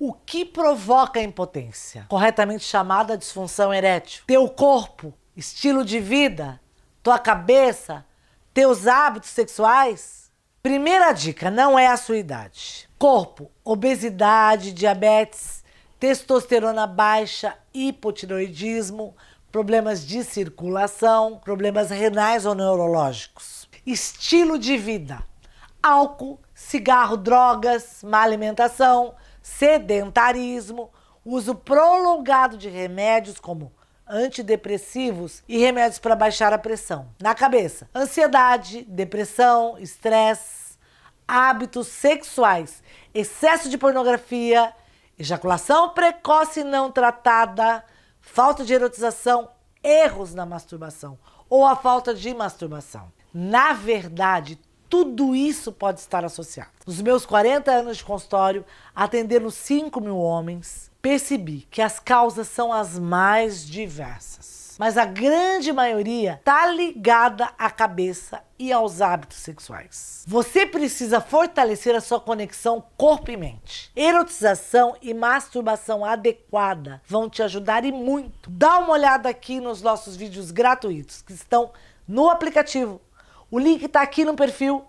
O que provoca a impotência, corretamente chamada disfunção erétil? Teu corpo, estilo de vida, tua cabeça, teus hábitos sexuais? Primeira dica, não é a sua idade. Corpo, obesidade, diabetes, testosterona baixa, hipotiroidismo, problemas de circulação, problemas renais ou neurológicos. Estilo de vida, álcool, cigarro, drogas, má alimentação, sedentarismo, uso prolongado de remédios como antidepressivos e remédios para baixar a pressão na cabeça, ansiedade, depressão, estresse, hábitos sexuais, excesso de pornografia, ejaculação precoce não tratada, falta de erotização, erros na masturbação ou a falta de masturbação. Na verdade, tudo isso pode estar associado. Nos meus 40 anos de consultório, atendendo 5 mil homens, percebi que as causas são as mais diversas. Mas a grande maioria está ligada à cabeça e aos hábitos sexuais. Você precisa fortalecer a sua conexão corpo e mente. Erotização e masturbação adequada vão te ajudar e muito. Dá uma olhada aqui nos nossos vídeos gratuitos que estão no aplicativo o link está aqui no perfil